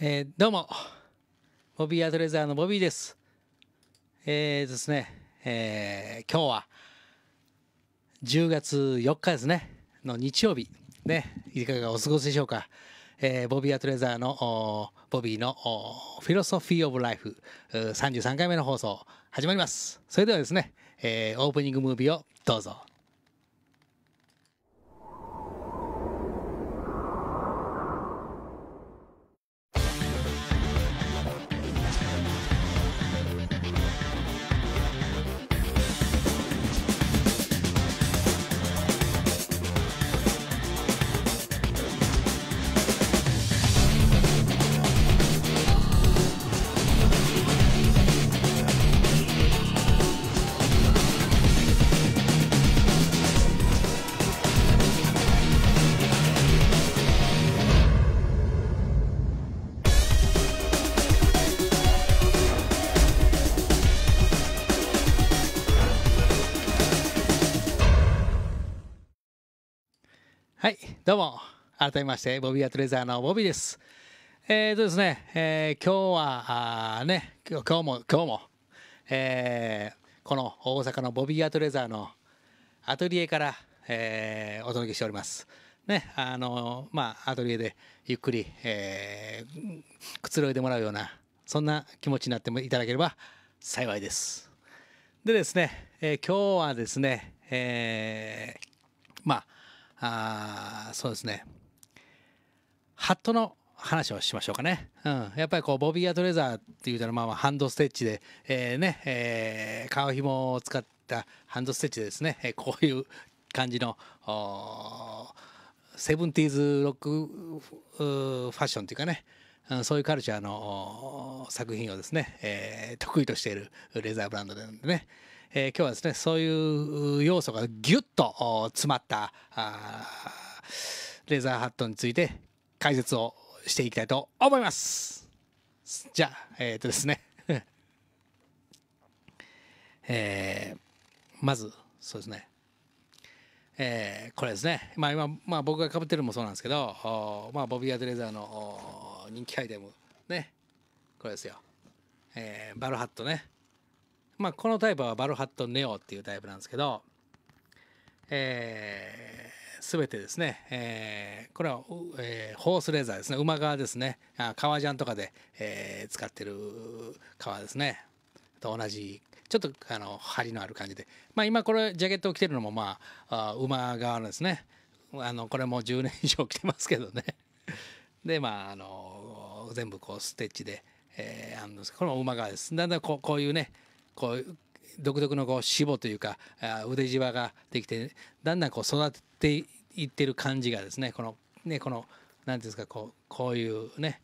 えー、どうも、ボビーアトレザーのボビーです。えー、ですね、えー、今日は10月4日ですね、の日曜日、ね、いかがお過ごしでしょうか。えー、ボビーアトレザーのボビーのフィロソフィー・オブ・ライフ33回目の放送始まります。それではですね、えー、オープニングムービーをどうぞ。どうも改めましてボビーアトレザーのボビーですえーとですね、えー、今日はあね今日も今日も、えー、この大阪のボビーアトレザーのアトリエから、えー、お届けしておりますねあのまあアトリエでゆっくり、えー、くつろいでもらうようなそんな気持ちになっていただければ幸いですでですね、えー、今日はですね、えー、まああそうですねハットの話をしましょうかね、うん、やっぱりこうボビー・アトレザーっていうたらまあまあハンドステッチで、えー、ね、えー、顔ひもを使ったハンドステッチでですね、えー、こういう感じのセブンティーズロックファッションっていうかね、うん、そういうカルチャーの作品をですね、えー、得意としているレザーブランドなんでね、えー、今日はですねそういう要素がギュッと詰まったレーザーハットについて解説をしていきたいと思いますじゃあえっ、とですね えー、まずそうですねえー、これですね、まあ、今、まあ、僕がかぶってるのもそうなんですけど、まあ、ボビー・アデレザーの人気アイテムねこれですよ、えー、バルハットねまあ、このタイプはバルハット・ネオっていうタイプなんですけど、えー、全てですね、えー、これは、えー、ホースレーザーですね馬革ですね革ジャンとかで、えー、使ってる革ですねと同じちょっとあの針のある感じで、まあ、今これジャケットを着てるのも、まあ、あ馬側ですねあのこれも10年以上着てますけどね でまああの全部こうステッチで、えあるんですこれも馬革ですだんだんこうこういうねこう独特のこう脂肪というか腕じわができてだんだんこう育っていってる感じがですねこのねこの何ていうんですかこうこういうね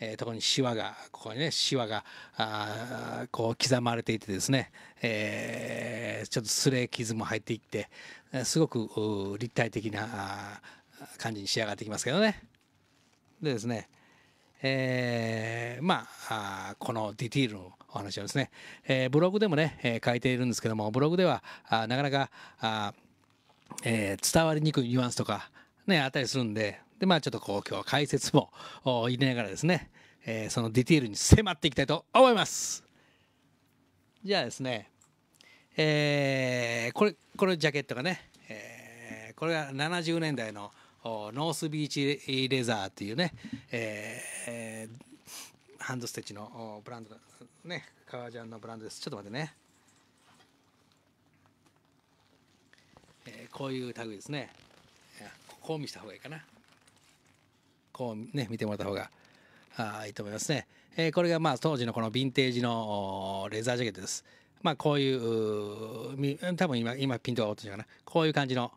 えとこにしわがここにねしわがあこう刻まれていてですね、えちょっとすれ傷も入っていってすごく立体的な感じに仕上がってきますけどね。でですね、えまあこのディティールの話はですね、えー、ブログでもね、えー、書いているんですけどもブログではあなかなかあ、えー、伝わりにくいニュアンスとかねあったりするんででまあちょっとこう今日は解説も入れながらですね、えー、そのディテールに迫っていきたいと思いますじゃあですねえー、これこれジャケットがね、えー、これが70年代のノースビーチレザーっていうね、えー、ハンドステッチのブランドね革ジャンのブランドですちょっと待ってね、えー、こういう類ですねこう見した方がいいかなこうね見てもらった方があいいと思いますね、えー、これがまあ当時のこのヴィンテージのレザージャケットですまあこういう多分今今ピントが落ちたかなこういう感じの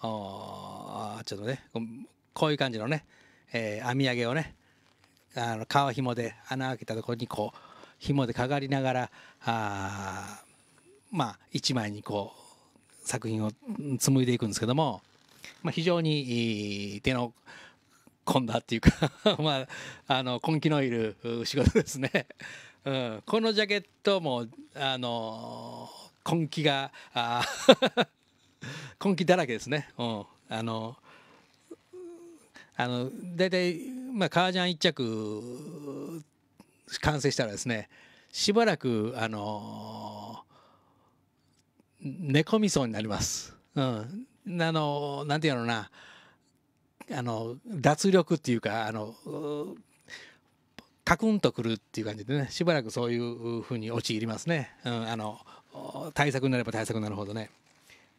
ちょっとねこういう感じのね、えー、網上げをねあの川紐で穴開けたところにこう紐でかがりながらあまあ一枚にこう作品を紡いでいくんですけども、まあ、非常に手の込んだっていうか まあ、あの根気のいる仕事ですねうん、このジャケットもあの根気が 根気だらけですね、うん、あのあの大体、まあ、革ジャン1着完成したらですねしばらく、あの寝込みそうになります。うん、あのなんていうのなあの脱力っていうかあのカクンとくるっていう感じでねしばらくそういうふうに陥りますね、うん、あの対策になれば対策になるほどね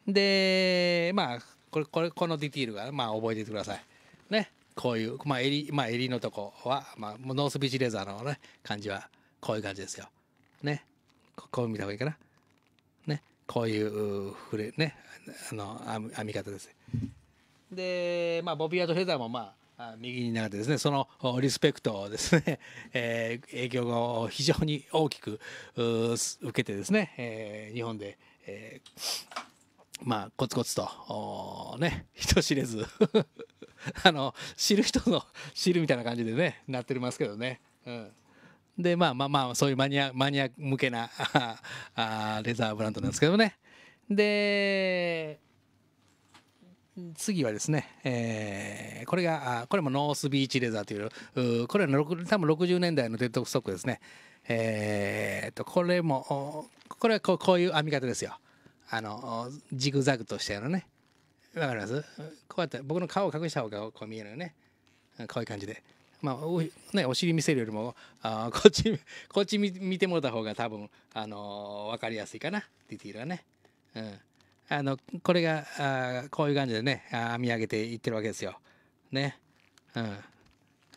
でまあこれこれこのディティールは、まあ、覚えていてくださいねこういうまあ襟まあ襟のとこは、まあ、ノースビーチレザーのね感じはこういう感じですよ。ねこう見た方がいいかな。ねこういうフレねあの編み方です。でまあボビアとフェザーもまあ右に流れてですねそのリスペクトをですね、えー、影響を非常に大きく受けてですね、えー、日本で、えーまあコツコツとね 人知れず あの知る人の 知るみたいな感じでねなってますけどね。うんでまあまあまあそういうマニアマニア向けなあレザーブランドなんですけどねで次はですね、えー、これがこれもノースビーチレザーというこれは多分60年代のデッドストックですねえー、っとこれもこれはこういう編み方ですよあのジグザグとしたようなねわかりますこうやって僕の顔を隠した方がこう見えるよねこうい感じで。まあおね、お尻見せるよりもあこっち こっち見てもらった方が多分、あのわ分かりやすいかなディティールはね、うん、あのこれがあこういう感じでね編み上げていってるわけですよ。ね、うん、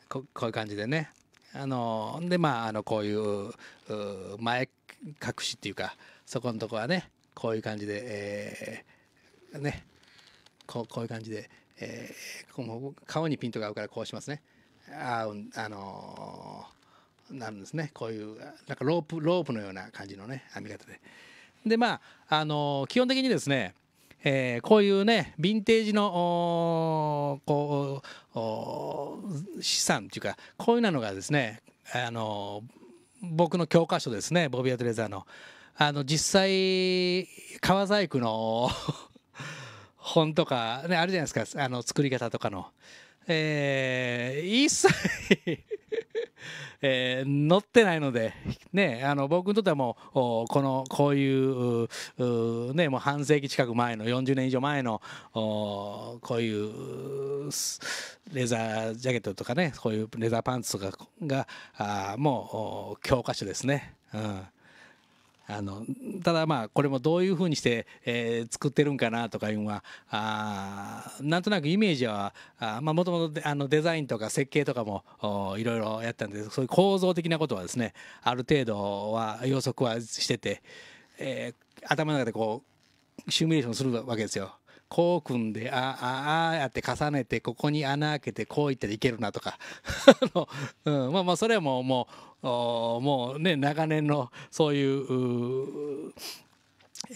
ここういう感じでねあのでまああのこういう前隠しっていうかそこのとこはねこういう感じで、えー、ねこうこういう感じで、えー、この顔にピントが合うからこうしますねああのー、なるんですねこういうなんかロープロープのような感じのね編み方ででまあ、あのー、基本的にですねえー、こういうねヴィンテージのおこうお資産っていうかこういうのがですねあの僕の教科書ですねボビア・トレザーの。あの実際川細工の 本とか、ね、あるじゃないですかあの作り方とかの。えー、一切 えー、載ってないので、ね、あの僕にとってはもうこのこういうう、ね、もう半世紀近く前の40年以上前のこういうレザージャケットとかねこういうレザーパンツとかがあもう教科書ですね。うんあのただまあこれもどういうふうにして、えー、作ってるんかなとかいうのはあなんとなくイメージはもともとデザインとか設計とかもいろいろやったんでそういう構造的なことはですねある程度は予測はしてて、えー、頭の中でこうシミュレーションするわけですよ。こう組んであああやって重ねてここに穴開けてこういったらいけるなとか うん、まあまあそれはもうもうもうね長年のそういうう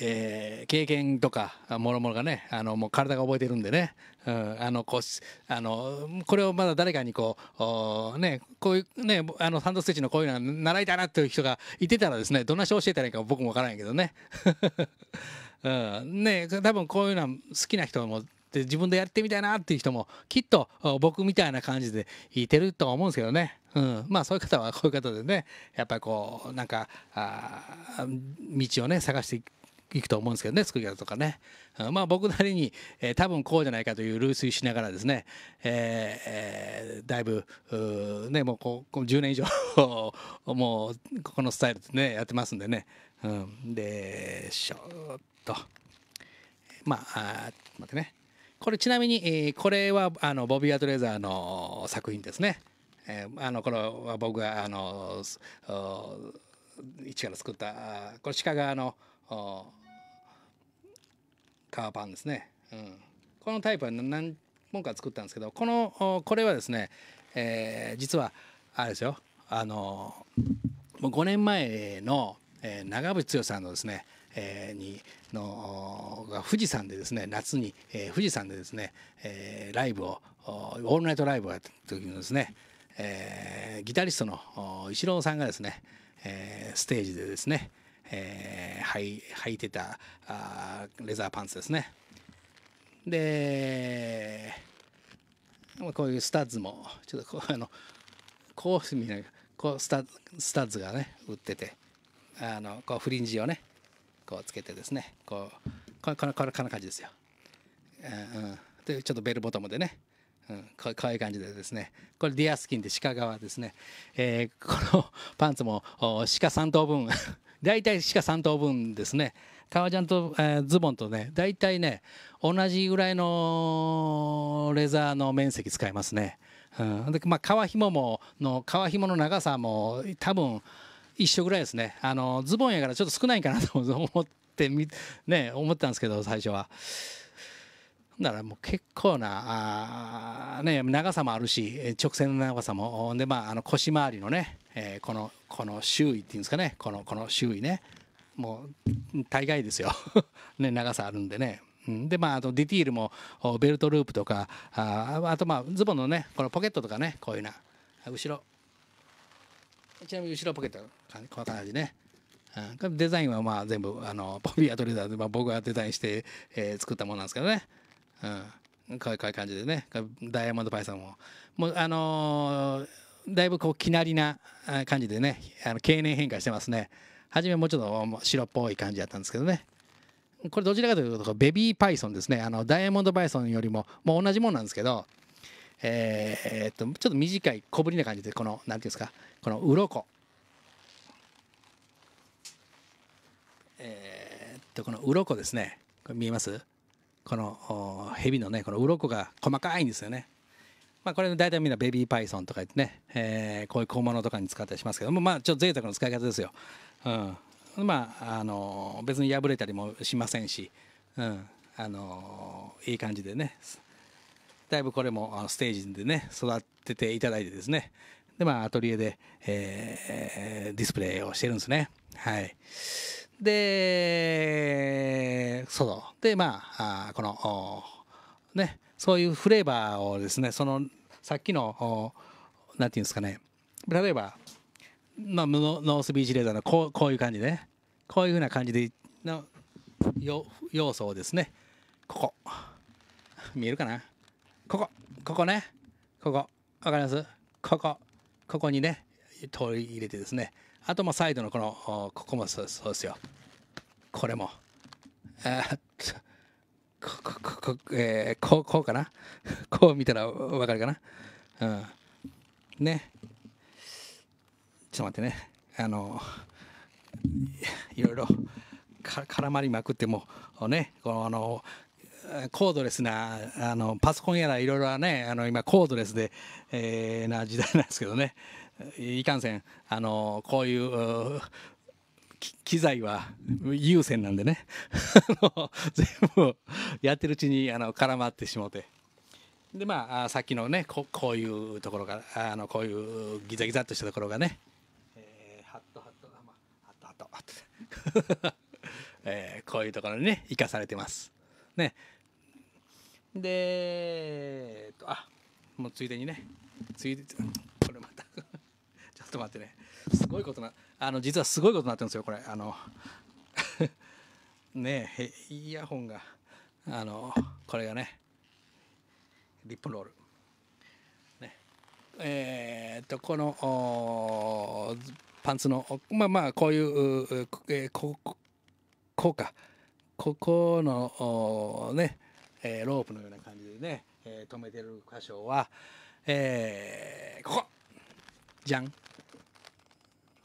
えー、経験とかもろもろがねあのもう体が覚えてるんでね、うん、あのこうあのこれをまだ誰かにこうねこういうねあのサンドステージのこういうのは習いたいなという人がいてたらですねどんな人教えたらいいか僕も分からないけどねうん、ね多分こういうのは好きな人も自分でやってみたいなっていう人もきっと僕みたいな感じでいてるとは思うんですけどね、うん、まあそういう方は こういう方でねやっぱりこうなんかあ道をね探していくと思うんですけどね作り方とかね、うん、まあ僕なりに、えー、多分こうじゃないかという類推しながらですね、えーえー、だいぶねもうこう10年以上 もうここのスタイルでねやってますんでね、うん、でしょと、まあ、待ってね。これちなみに、えー、これはあのボビー・アトレザーの作品ですね。えー、あのこれは僕があの一から作ったこれ鹿側の革パンですね、うん、このタイプは何本か作ったんですけどこのこれはですね、えー、実はあれですよあのもう5年前の、えー、長渕剛さんのですねえにのが富士山でですね夏に、え富士山でですね、えライブをオールナイトライブをやった時のですね、えギタリストのイチローさんがですね、えステージでですね、えはい履いてたあレザーパンツですねでこういうスタッズもちょっとこうあのこうみんなこうスタスタッズがね売っててあのこうフリンジをねこうつけてですねこうここここんな感じですよ。うんでちょっとベルボトムでね、うん、かわいい感じでですねこれディアスキンで鹿革ですね、えー、このパンツも鹿3等分 大体鹿3等分ですね革ジャンと、えー、ズボンとね大体ね同じぐらいのレザーの面積使いますね。うんでまあ、革紐もの革紐の長さも多分一緒ぐらいですねあのズボンやからちょっと少ないかなと思ってみ、ね、思ったんですけど最初は。だからもう結構なあ、ね、長さもあるし直線の長さもで、まあ、あの腰回りのね、えー、このこの周囲っていうんですかねこのこの周囲ねもう大概ですよ ね、長さあるんでね。でまあ、あとディティールもベルトループとかああとまあズボンのねこのポケットとかねこういうな後ろちなみに後ろポケットこんな感じね、うん、デザインはまあ全部あのポピアトレーダーで、まあ、僕がデザインして、えー、作ったものなんですけどね、うん、かわいい感じでねダイヤモンドパイさんももうあのー、だいぶこうきなりな感じでねあの経年変化してますね初めもうちょっと白っぽい感じだったんですけどねこれどちらかというとベビーパイソンですねあのダイヤモンドパイソンよりももう同じものなんですけどえー、っとちょっと短い小ぶりな感じでこの何ていうんですかこの鱗えー、っとこの鱗ですねこれ見えますこの蛇のねこの鱗が細かいんですよねまあ、これ大体みんなベビーパイソンとか言ってね、えー、こういう小物とかに使ったりしますけどもまあちょっと贅沢の使い方ですよ、うん、まああの別に破れたりもしませんし、うんあのいい感じでねだいぶこれもステージでね育てていただいてですね、でまあアトリエで、えー、ディスプレイをしてるんですねはいでそうでまああこのねそういうフレーバーをですねそのさっきのなんていうんですかね例えば、まあ、ノースビーチレーザーのこうこういう感じでねこういうふうな感じでの要素をですねここ見えるかなここここねここわかりますここここにね取り入れてですねあとまあサイドのこのここもそうですよこれもえっとこここ、えー、こうこうかな こう見たらわかるかなうんねちょっと待ってねあのいろいろ絡まりまくってもねこのあのコードレスなあのパソコンやらいろいろねあの今コードレスで、えー、な時代なんですけどね いかんせんあのこういう機材は優先なんでね 全部やってるうちにあの絡まってしもて。でまあ、さっきのねここういうところがあのこういうギザギザっとしたところがね、えハッとハッとハッとハッとハッと、えー、こういうところにね生かされてます。ねで、えっと、あもうついでにねついでこれまた ちょっと待ってねすごいことなあの実はすごいことになってるんですよこれあの ねえイヤホンがあのこれがねリップロールねえー、っとこのパンツのまあまあこういう、えー、こここかここのねえー、ロープのような感じでね、えー、止めてる箇所は、えー、ここじゃんこ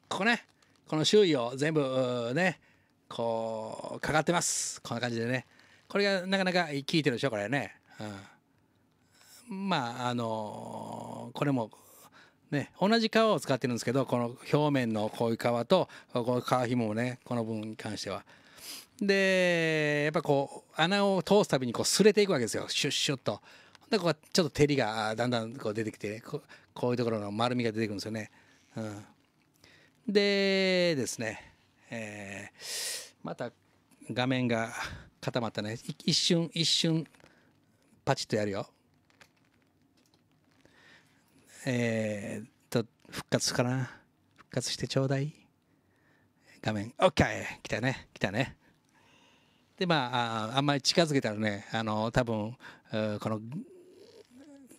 こねこの周囲を全部ねこうかかってますこんな感じでねこれがなかなか効いてるでしょこれね、うん、まああのー、これもね、同じ皮を使ってるんですけどこの表面のこういう皮とこの皮ひももねこの分に関してはでやっぱこう穴を通すたびにこう擦れていくわけですよシュッシュッと。でこうちょっと照りがだんだんこう出てきて、ね、ここういうところの丸みが出てくるんですよね。うん、でですね、えー、また画面が固まったね一瞬一瞬パチッとやるよ。えー、っと復活かな復活してちょうだい画面 OK 来たね来たねでまああんまり近づけたらねあの多分この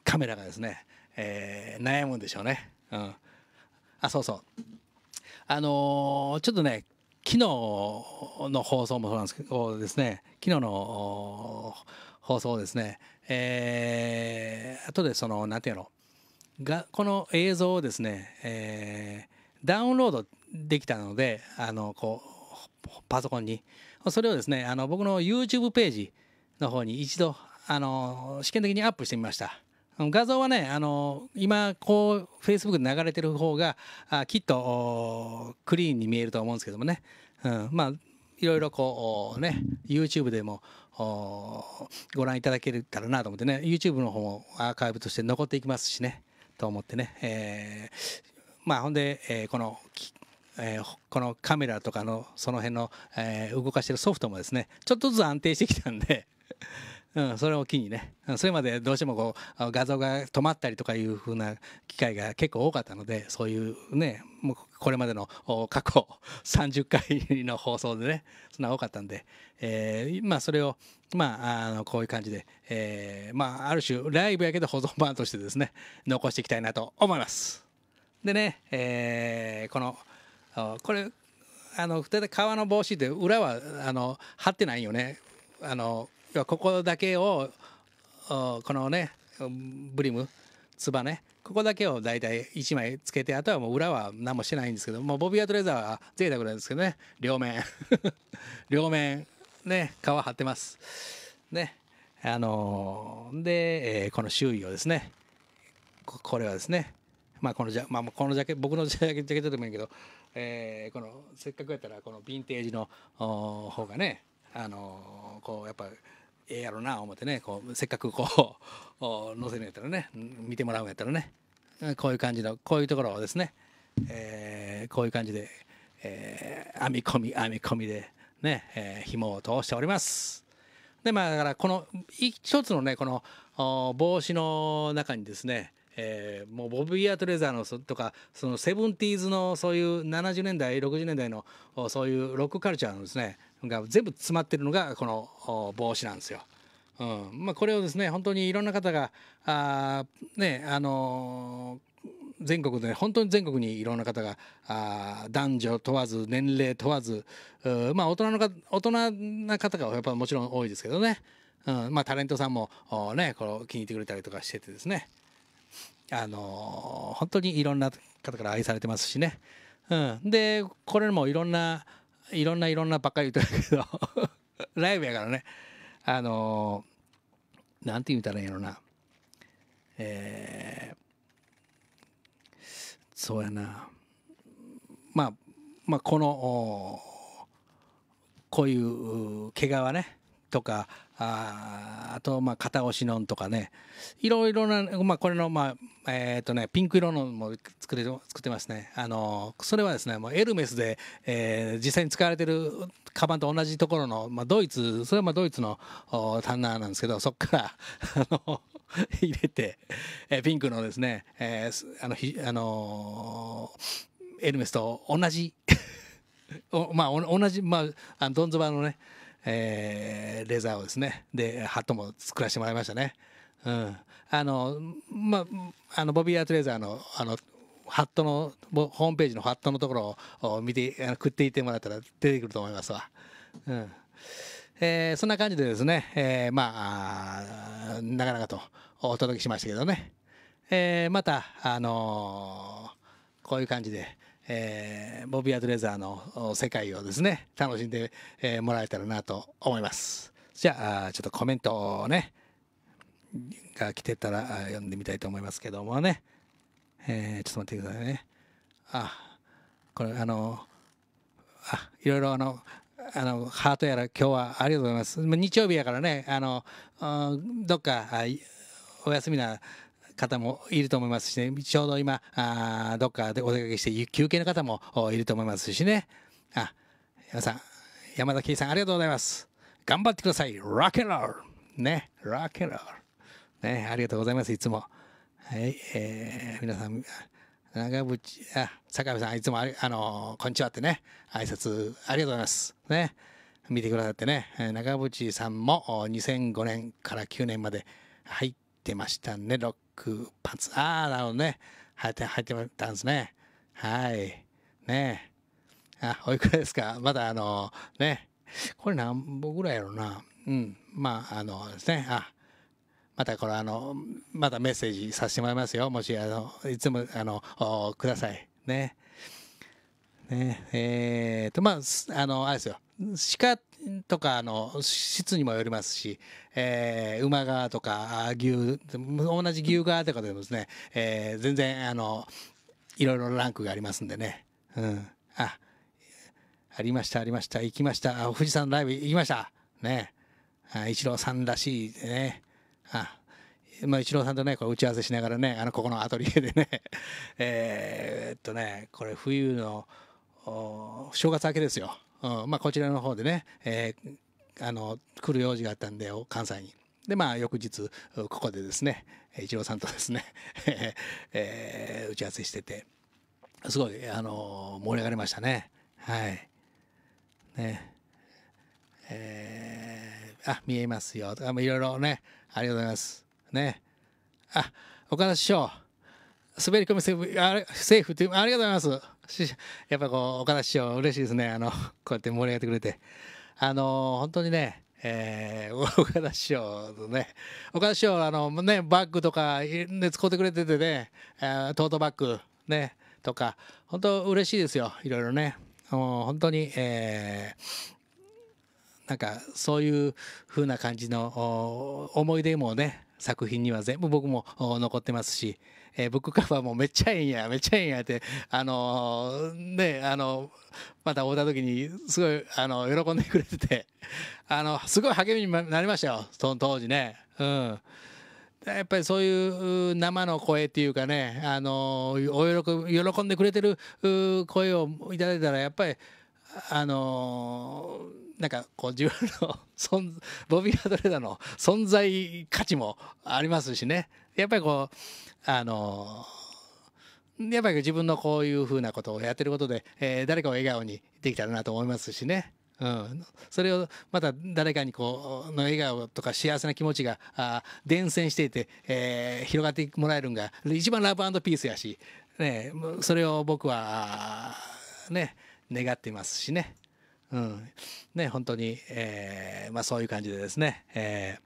カメラがですね、えー、悩むんでしょうね。うん、あそうそうあのー、ちょっとね昨日の放送もそうなんですけどですね昨日の放送ですねえー、後でその何て言うのがこの映像をですね、えー、ダウンロードできたのであのこうパソコンに。それをですねあの僕の YouTube ページの方に一度あの試験的にアップしてみました。画像はねあの今こう Facebook で流れてる方があきっとクリーンに見えると思うんですけどもね、うん、まあいろいろこうね YouTube でもご覧いただけたらなと思ってね YouTube の方もアーカイブとして残っていきますしねと思ってね、えー、まあほんで、えー、このえー、このカメラとかのその辺の、えー、動かしてるソフトもですねちょっとずつ安定してきたんで うん、それを機にねそれまでどうしてもこう画像が止まったりとかいうふうな機会が結構多かったのでそういうねもうこれまでの過去30 回の放送でねそんな多かったんで、えー、まあそれをまああのこういう感じで、えー、まあある種ライブやけど保存版としてですね残していきたいなと思います。でね、えー、この「これあの大体革の帽子って裏はあの貼ってないよねあのここだけをこのねブリムつばねここだけを大体1枚つけてあとはもう裏は何もしてないんですけどもうボビアトレザーは贅沢なんですけどね両面 両面ね皮貼ってますねあのー、で、えー、この周囲をですねこれはですねまあこのジャ、まあ、このジャケ僕のジャケットでもいいけどえー、このせっかくやったらこのヴィンテージの方がね、あのこうやっぱええやろな思ってねこうせっかくこう 載せるんやったらね見てもらうんやったらねこういう感じのこういうところをですね、えー、こういう感じで、えー、編み込み編み込みでね、えー、紐を通しております。でまあだからこの一つのねこの帽子の中にですねえー、もうボブ・イアー・トレザーのとかそのセブンティーズのそういう70年代60年代のそういうロックカルチャーのですねが全部詰まってるのがこの帽子なんですよ。うんまあ、これをですね本当にいろんな方があ、ねあのー、全国で本当に全国にいろんな方があ男女問わず年齢問わずまあ、大人のか大人な方がやっぱもちろん多いですけどね、うんまあ、タレントさんもねこれ気に入ってくれたりとかしててですね。あの本当にいろんな方から愛されてますしね、うん、でこれもいろんないろんないろんなばっかり言ってるけど ライブやからねあの何、て言うたらいいのなえー、そうやなまあまあこのこういう我はねとかああとまあ片押しのんとかねいろいろな、まあ、これの、まあえーとね、ピンク色のも作れ作ってますね、あのそれはですねもうエルメスで、えー、実際に使われてるカバンと同じところの、まあ、ドイツそれはまあドイツのおタンナーなんですけどそこから あの入れて、えー、ピンクのですね、えー、あのひあのエルメスと同じ おまあ同じ、まあ、あのドンズバのねえー、レザーをですねでハットも作らせてもらいましたね。うん、あのまああのボビー・アートレザーのあのハットのホームページのハットのところを見て食っていってもらったら出てくると思いますわ。うんえー、そんな感じでですね、えー、まあなかなかとお届けしましたけどね、えー、またあのこういう感じで、えー、ボビー・アドレザーの世界をですね楽しんで、えー、もらえたらなと思いますじゃあちょっとコメントをねが来てたら読んでみたいと思いますけどもね、えー、ちょっと待ってくださいねあこれあのあいろいろあのあのハートやら今日はありがとうございます日曜日やからねあのどっかお休みな方もいると思いますしねちょうど今あどっかでお出かけして休憩の方もいると思いますしねあ皆さん山田圭さんありがとうございます頑張ってくださいロケンロールねロケンロールねありがとうございますいつもはいえー、皆さん長渕あ坂部さんいつもああのこんにちはってね挨拶ありがとうございますね見てくださってね長渕さんも2005年から9年まではい、てましたねロックパンツああなるほどね入いて履いてたんですねはいねあおいくらですかまだあのねこれ何本ぐらいやろうなうんまああのですねあまたこれあのまたメッセージさせてもらいますよもしあのいつもあのくださいねねえー、とまああのあれですよ叱っとかの質にもよりますし、えー、馬側とか牛同じ牛側とかでもですね、えー、全然あのいろいろランクがありますんでね、うん、あありましたありました行きました富士山ライブ行きましたねあ一郎さんらしいねあまあ、一郎さんとねこう打ち合わせしながらねあのここのアトリエでね えっとねこれ冬の正月明けですよ。うん、まあ、こちらの方でね、えー、あの来る用事があったんで関西に。でまあ翌日ここでですねイチローさんとですね えー、打ち合わせしててすごい、あのー、盛り上がりましたね。はいねえー、あ見えますよとかいろいろねありがとうございます。ねあ岡田師匠滑り込みセーフあセーフありがとうございます。やっぱこう岡田師匠嬉しいですねあのこうやって盛り上げてくれてあの本当にねえー、岡田師匠のね岡田師匠あのねバッグとか、ね、使ってくれててね、トートバッグねとか本当嬉しいですよいろいろねもう本当に、えー、なんかそういう風な感じの思い出もね作品には全部僕も残ってますしえー、ブックカバーもめっちゃええんや めっちゃええんやってあのー、ねあのまた会うた時にすごいあの喜んでくれてて あのすごい励みになりましたよその当時ねうん。やっぱりそういう生の声っていうかね、あのー、お喜喜んでくれてる声をいただいたらやっぱりあのなんかこう自分の 存ボビー・アドレーダの存在価値もありますしねやっぱりこうあのやっぱり自分のこういうふうなことをやってることで、えー、誰かを笑顔にできたらなと思いますしね。うん、それをまた誰かにこうの笑顔とか幸せな気持ちがあ伝染していて、えー、広がってもらえるんが一番ラブピースやし、ね、それを僕はね願っていますしね,、うん、ね本当に、えーまあ、そういう感じでですね、え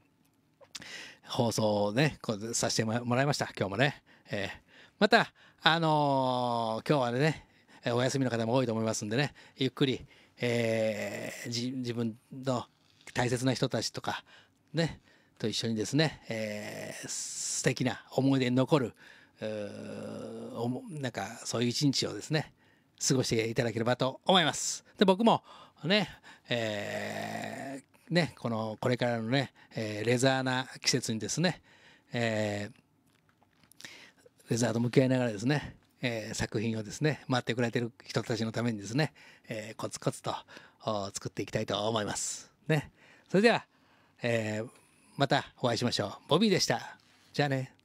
ー放送をね、こうさせてもらいました、今日もね。えー、また、あのー、今日はね、お休みの方も多いと思いますんでね、ゆっくり、えー、自分の大切な人たちとか、ね、と一緒にですね、えー、素敵な思い出に残る、なんかそういう一日をですね、過ごしていただければと思います。で僕もね、えーね、このこれからのね、えー、レザーな季節にですね、えー、レザーと向き合いながらですね、えー、作品をですね待ってくれてる人たちのためにですね、えー、コツコツと作っていきたいと思います。ね、それでは、えー、またお会いしましょう。ボビーでした。じゃあね。